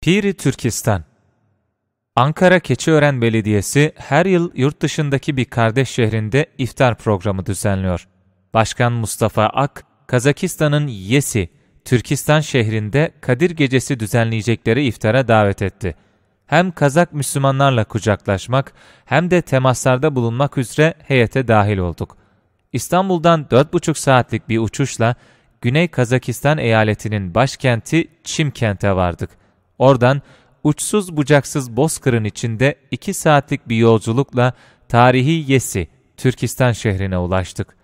Piri Türkistan Ankara Keçiören Belediyesi her yıl yurt dışındaki bir kardeş şehrinde iftar programı düzenliyor. Başkan Mustafa Ak, Kazakistan'ın Yesi, Türkistan şehrinde Kadir Gecesi düzenleyecekleri iftara davet etti. Hem Kazak Müslümanlarla kucaklaşmak hem de temaslarda bulunmak üzere heyete dahil olduk. İstanbul'dan 4,5 saatlik bir uçuşla Güney Kazakistan eyaletinin başkenti Çimkent'e vardık. Oradan uçsuz bucaksız bozkırın içinde iki saatlik bir yolculukla tarihi Yesi, Türkistan şehrine ulaştık.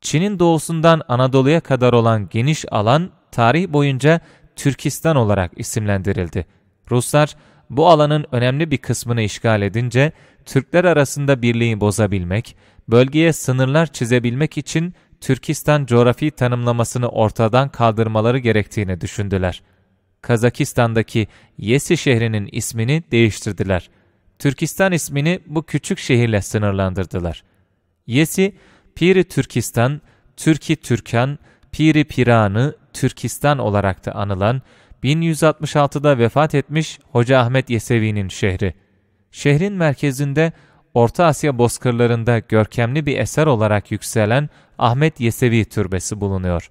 Çin'in doğusundan Anadolu'ya kadar olan geniş alan tarih boyunca Türkistan olarak isimlendirildi. Ruslar bu alanın önemli bir kısmını işgal edince Türkler arasında birliği bozabilmek, bölgeye sınırlar çizebilmek için Türkistan coğrafi tanımlamasını ortadan kaldırmaları gerektiğini düşündüler.'' Kazakistan'daki Yesi şehrinin ismini değiştirdiler. Türkistan ismini bu küçük şehirle sınırlandırdılar. Yesi, Piri Türkistan, Türki Türkan, Piri Piranı, Türkistan olarak da anılan 1166'da vefat etmiş Hoca Ahmet Yesevi'nin şehri. Şehrin merkezinde Orta Asya bozkırlarında görkemli bir eser olarak yükselen Ahmet Yesevi Türbesi bulunuyor.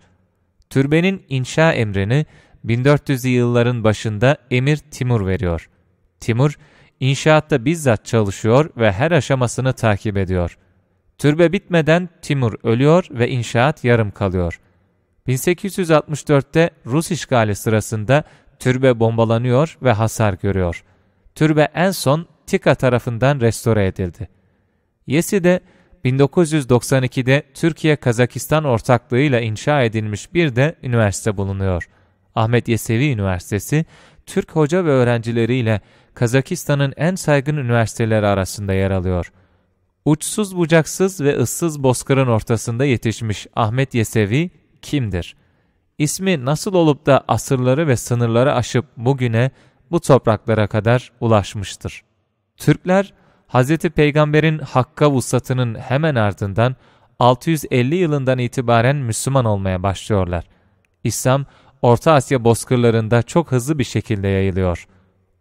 Türbenin inşa emrini 1400'lü yılların başında Emir Timur veriyor. Timur, inşaatta bizzat çalışıyor ve her aşamasını takip ediyor. Türbe bitmeden Timur ölüyor ve inşaat yarım kalıyor. 1864'te Rus işgali sırasında türbe bombalanıyor ve hasar görüyor. Türbe en son Tika tarafından restore edildi. Yesi de 1992'de Türkiye-Kazakistan ortaklığıyla inşa edilmiş bir de üniversite bulunuyor.'' Ahmet Yesevi Üniversitesi, Türk hoca ve öğrencileriyle Kazakistan'ın en saygın üniversiteleri arasında yer alıyor. Uçsuz bucaksız ve ıssız bozkırın ortasında yetişmiş Ahmet Yesevi kimdir? İsmi nasıl olup da asırları ve sınırları aşıp bugüne bu topraklara kadar ulaşmıştır? Türkler, Hz. Peygamber'in Hakka vusatının hemen ardından 650 yılından itibaren Müslüman olmaya başlıyorlar. İslam, Orta Asya bozkırlarında çok hızlı bir şekilde yayılıyor.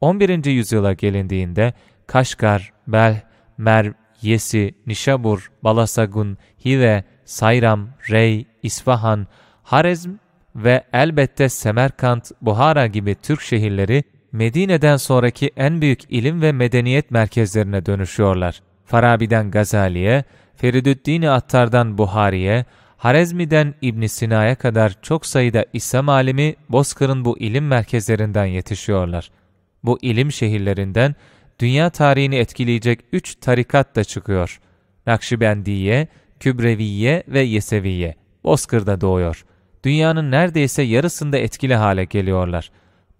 11. yüzyıla gelindiğinde Kaşgar, Bel, Merv, Yesi, Nişabur, Balasagun, Hive, Sayram, Rey, İsfahan, Harezm ve elbette Semerkant, Buhara gibi Türk şehirleri Medine'den sonraki en büyük ilim ve medeniyet merkezlerine dönüşüyorlar. Farabi'den Gazali'ye, Feridüddin Attar'dan Buhari'ye, Harezmi'den İbn Sina'ya kadar çok sayıda İslam alimi Bozkır'ın bu ilim merkezlerinden yetişiyorlar. Bu ilim şehirlerinden dünya tarihini etkileyecek üç tarikat da çıkıyor. Nakşibendiye, Kübreviye ve Yeseviye. Bozkır'da doğuyor. Dünyanın neredeyse yarısında etkili hale geliyorlar.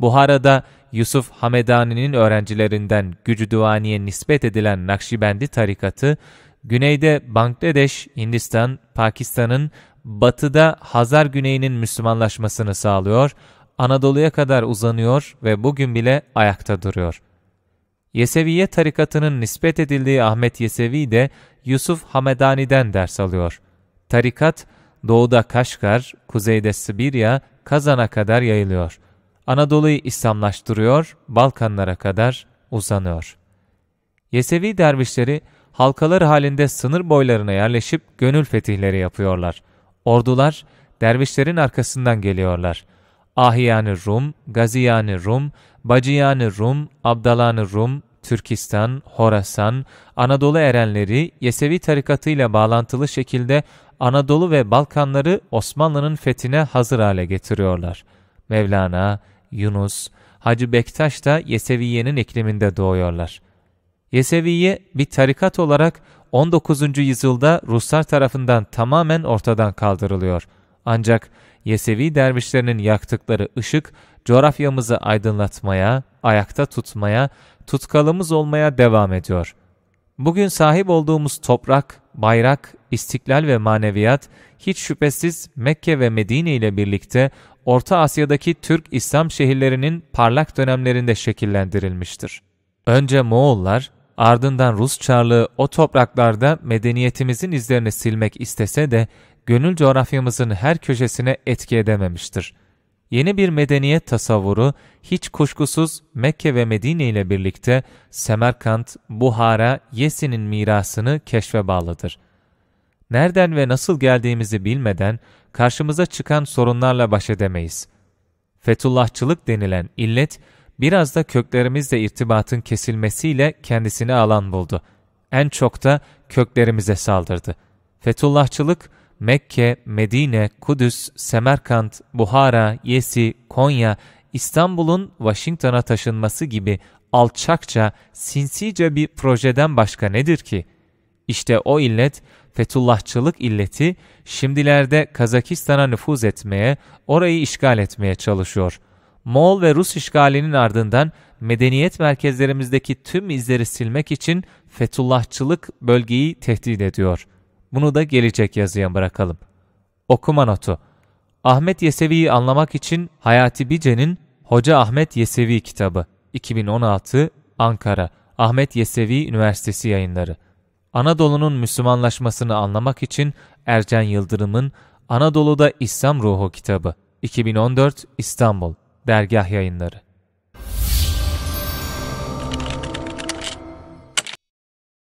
Buhara'da Yusuf Hamedani'nin öğrencilerinden gücü Gücüdüvani'ye nispet edilen Nakşibendi tarikatı, Güneyde Bangladeş, Hindistan, Pakistan'ın batıda Hazar güneyinin Müslümanlaşmasını sağlıyor, Anadolu'ya kadar uzanıyor ve bugün bile ayakta duruyor. Yeseviye tarikatının nispet edildiği Ahmet Yesevi de Yusuf Hamedani'den ders alıyor. Tarikat, doğuda Kaşgar, kuzeyde Sibirya, Kazan'a kadar yayılıyor. Anadolu'yu İslamlaştırıyor, Balkanlara kadar uzanıyor. Yesevi dervişleri halkalar halinde sınır boylarına yerleşip gönül fetihleri yapıyorlar. Ordular dervişlerin arkasından geliyorlar. Ahiyani Rum, Gaziyani Rum, Baciyani Rum, Abdalanı Rum, Türkistan, Horasan, Anadolu erenleri Yesevi tarikatıyla bağlantılı şekilde Anadolu ve Balkanları Osmanlı'nın fethine hazır hale getiriyorlar. Mevlana, Yunus, Hacı Bektaş da Yeseviye'nin ikliminde doğuyorlar. Yeseviye bir tarikat olarak 19. yüzyılda Ruslar tarafından tamamen ortadan kaldırılıyor. Ancak Yesevi dervişlerinin yaktıkları ışık coğrafyamızı aydınlatmaya, ayakta tutmaya, tutkalımız olmaya devam ediyor. Bugün sahip olduğumuz toprak, bayrak, istiklal ve maneviyat hiç şüphesiz Mekke ve Medine ile birlikte Orta Asya'daki Türk İslam şehirlerinin parlak dönemlerinde şekillendirilmiştir. Önce Moğollar, Ardından Rus Çarlığı o topraklarda medeniyetimizin izlerini silmek istese de gönül coğrafyamızın her köşesine etki edememiştir. Yeni bir medeniyet tasavvuru hiç kuşkusuz Mekke ve Medine ile birlikte Semerkant, Buhara, Yesin'in mirasını keşfe bağlıdır. Nereden ve nasıl geldiğimizi bilmeden karşımıza çıkan sorunlarla baş edemeyiz. Fetullahçılık denilen illet, biraz da köklerimizle irtibatın kesilmesiyle kendisini alan buldu. En çok da köklerimize saldırdı. Fetullahçılık, Mekke, Medine, Kudüs, Semerkant, Buhara, Yesi, Konya, İstanbul'un Washington'a taşınması gibi alçakça, sinsice bir projeden başka nedir ki? İşte o illet, Fetullahçılık illeti, şimdilerde Kazakistan'a nüfuz etmeye, orayı işgal etmeye çalışıyor.'' Moğol ve Rus işgalinin ardından medeniyet merkezlerimizdeki tüm izleri silmek için Fethullahçılık bölgeyi tehdit ediyor. Bunu da gelecek yazıya bırakalım. Okuma notu Ahmet Yesevi'yi anlamak için Hayati Bice'nin Hoca Ahmet Yesevi kitabı 2016 Ankara Ahmet Yesevi Üniversitesi yayınları. Anadolu'nun Müslümanlaşmasını anlamak için Ercan Yıldırım'ın Anadolu'da İslam Ruhu kitabı 2014 İstanbul Dergah Yayınları